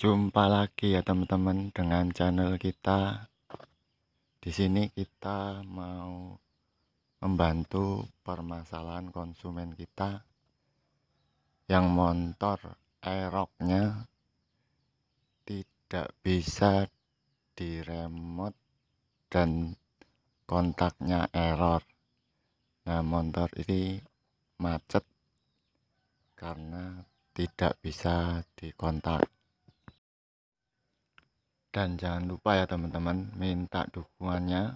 Jumpa lagi ya teman-teman dengan channel kita. Di sini kita mau membantu permasalahan konsumen kita yang motor aeroknya tidak bisa di remote dan kontaknya error. Nah, motor ini macet karena tidak bisa dikontak dan jangan lupa ya teman-teman minta dukungannya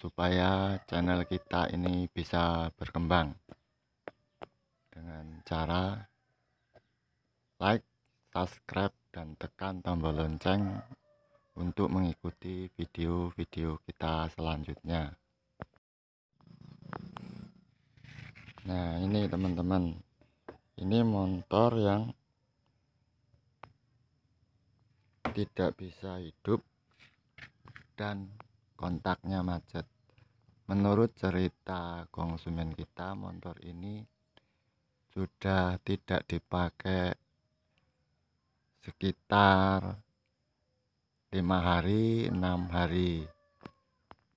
supaya channel kita ini bisa berkembang dengan cara like subscribe dan tekan tombol lonceng untuk mengikuti video-video kita selanjutnya nah ini teman-teman ini motor yang tidak bisa hidup dan kontaknya macet. Menurut cerita konsumen kita, motor ini sudah tidak dipakai sekitar lima hari, enam hari.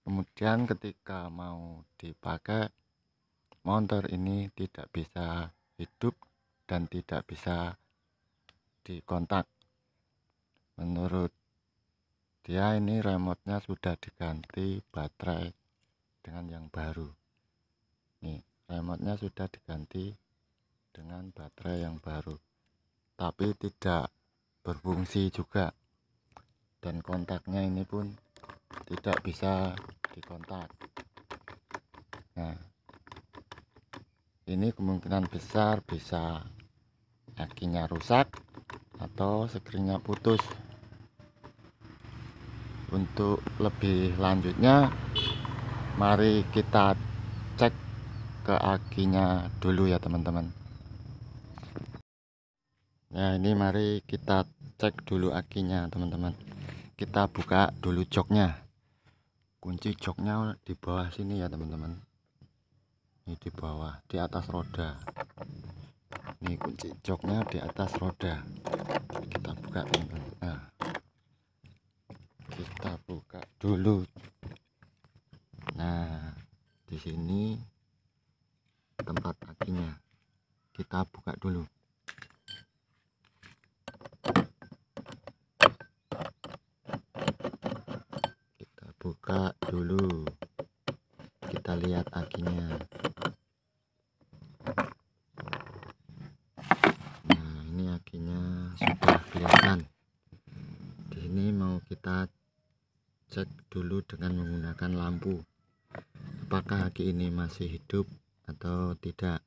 Kemudian ketika mau dipakai, motor ini tidak bisa hidup dan tidak bisa dikontak menurut dia ini remote sudah diganti baterai dengan yang baru nih remote sudah diganti dengan baterai yang baru tapi tidak berfungsi juga dan kontaknya ini pun tidak bisa dikontak nah ini kemungkinan besar bisa akinya rusak atau screennya putus untuk lebih lanjutnya mari kita cek ke akinya dulu ya teman-teman nah ini mari kita cek dulu akinya teman-teman kita buka dulu joknya kunci joknya di bawah sini ya teman-teman ini di bawah di atas roda ini kunci joknya di atas roda kita buka teman-teman nah kita buka dulu nah di sini tempat akinya kita buka dulu kita buka dulu kita lihat akinya, nah ini akinya sudah kelihatan di sini mau kita cek dulu dengan menggunakan lampu apakah haki ini masih hidup atau tidak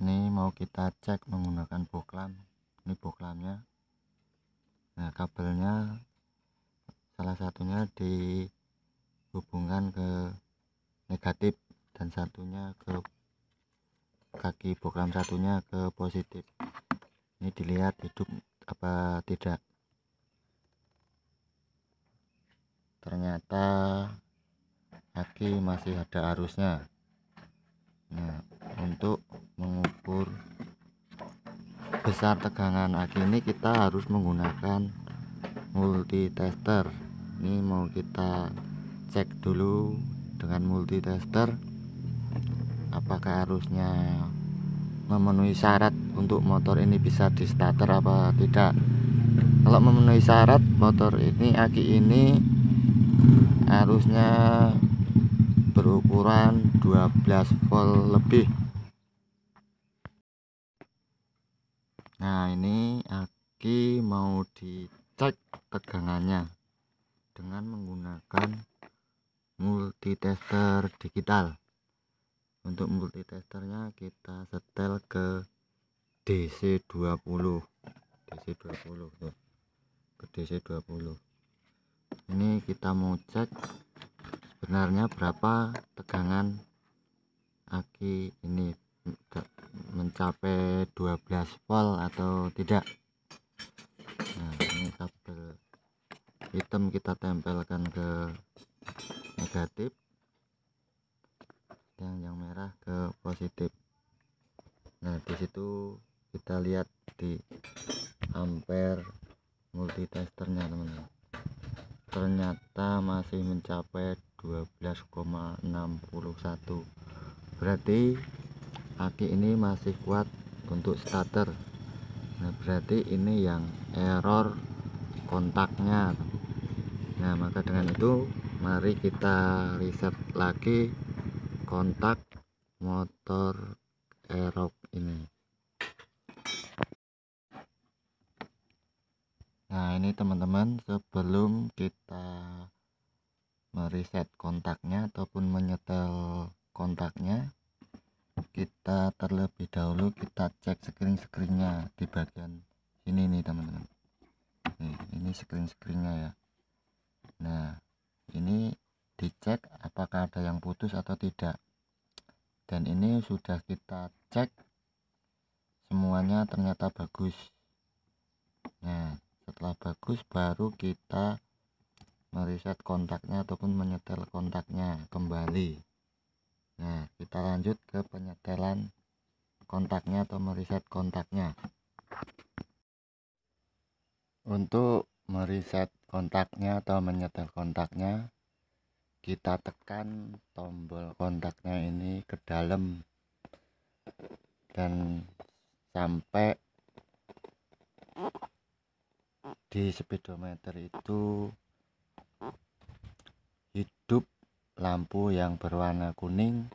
ini mau kita cek menggunakan boklam ini boklamnya nah kabelnya salah satunya dihubungkan ke negatif dan satunya ke kaki boklam satunya ke positif ini dilihat hidup apa tidak ternyata aki masih ada arusnya nah untuk mengukur besar tegangan aki ini kita harus menggunakan multitester ini mau kita cek dulu dengan multitester apakah arusnya memenuhi syarat untuk motor ini bisa di starter apa tidak kalau memenuhi syarat motor ini aki ini arusnya berukuran 12 volt lebih nah ini aki mau dicek tegangannya dengan menggunakan multitester digital untuk multitesternya kita setel ke DC 20 DC 20 tuh ke DC 20 ini kita mau cek sebenarnya berapa tegangan aki ini mencapai 12 volt atau tidak nah ini kabel hitam kita tempelkan ke negatif dan yang merah ke positif nah disitu kita lihat di ampere multitesternya teman-teman ternyata masih mencapai 12,61 berarti aki ini masih kuat untuk starter nah berarti ini yang error kontaknya nah maka dengan itu mari kita riset lagi kontak motor aerob ini ini teman-teman sebelum kita mereset kontaknya ataupun menyetel kontaknya kita terlebih dahulu kita cek screen-screennya di bagian ini nih teman-teman ini screen-screennya ya nah ini dicek apakah ada yang putus atau tidak dan ini sudah kita cek semuanya ternyata bagus nah setelah bagus baru kita mereset kontaknya ataupun menyetel kontaknya kembali nah kita lanjut ke penyetelan kontaknya atau mereset kontaknya untuk mereset kontaknya atau menyetel kontaknya kita tekan tombol kontaknya ini ke dalam dan sampai di speedometer itu hidup lampu yang berwarna kuning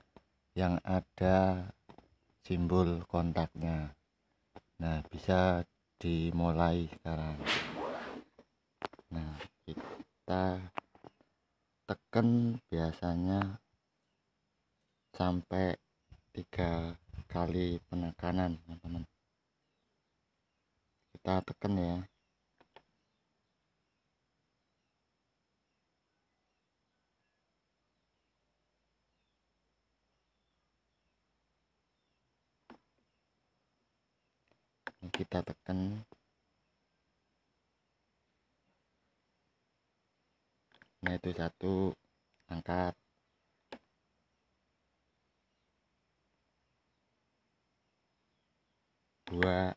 yang ada simbol kontaknya nah bisa dimulai sekarang nah kita tekan biasanya sampai tiga kali penekanan teman-teman kita tekan ya kita tekan nah itu satu angkat dua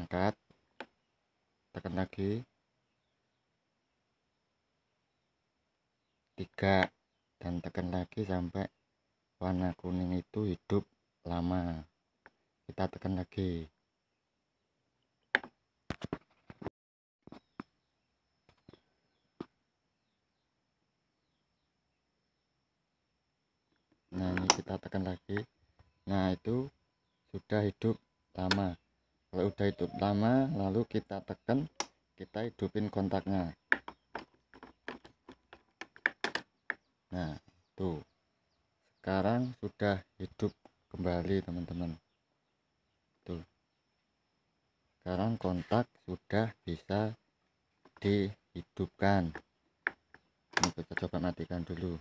angkat tekan lagi tiga dan tekan lagi sampai warna kuning itu hidup lama kita tekan lagi lagi nah itu sudah hidup lama kalau udah hidup lama lalu kita tekan kita hidupin kontaknya nah tuh sekarang sudah hidup kembali teman-teman tuh sekarang kontak sudah bisa dihidupkan ini kita coba matikan dulu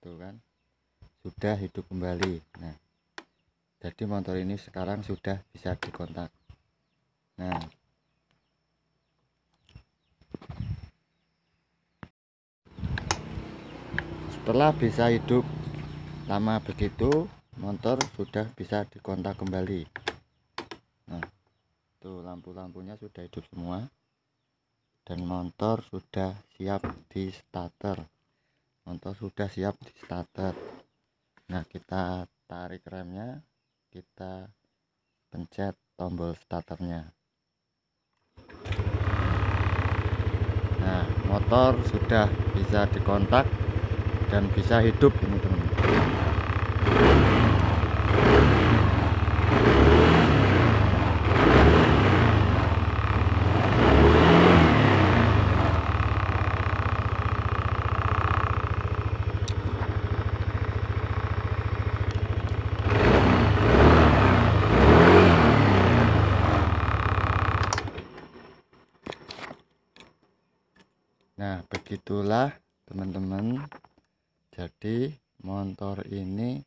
tuh gitu kan sudah hidup kembali nah jadi motor ini sekarang sudah bisa dikontak nah setelah bisa hidup lama begitu motor sudah bisa dikontak kembali nah tuh lampu-lampunya sudah hidup semua dan motor sudah siap di starter motor sudah siap di starter nah kita tarik remnya kita pencet tombol starternya nah motor sudah bisa dikontak dan bisa hidup teman-teman nah begitulah teman-teman jadi motor ini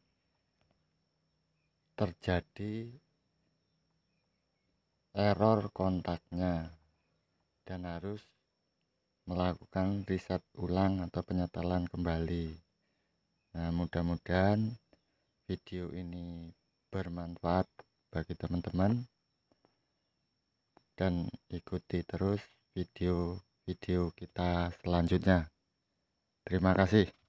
terjadi error kontaknya dan harus melakukan riset ulang atau penyetelan kembali nah mudah-mudahan video ini bermanfaat bagi teman-teman dan ikuti terus video video kita selanjutnya terima kasih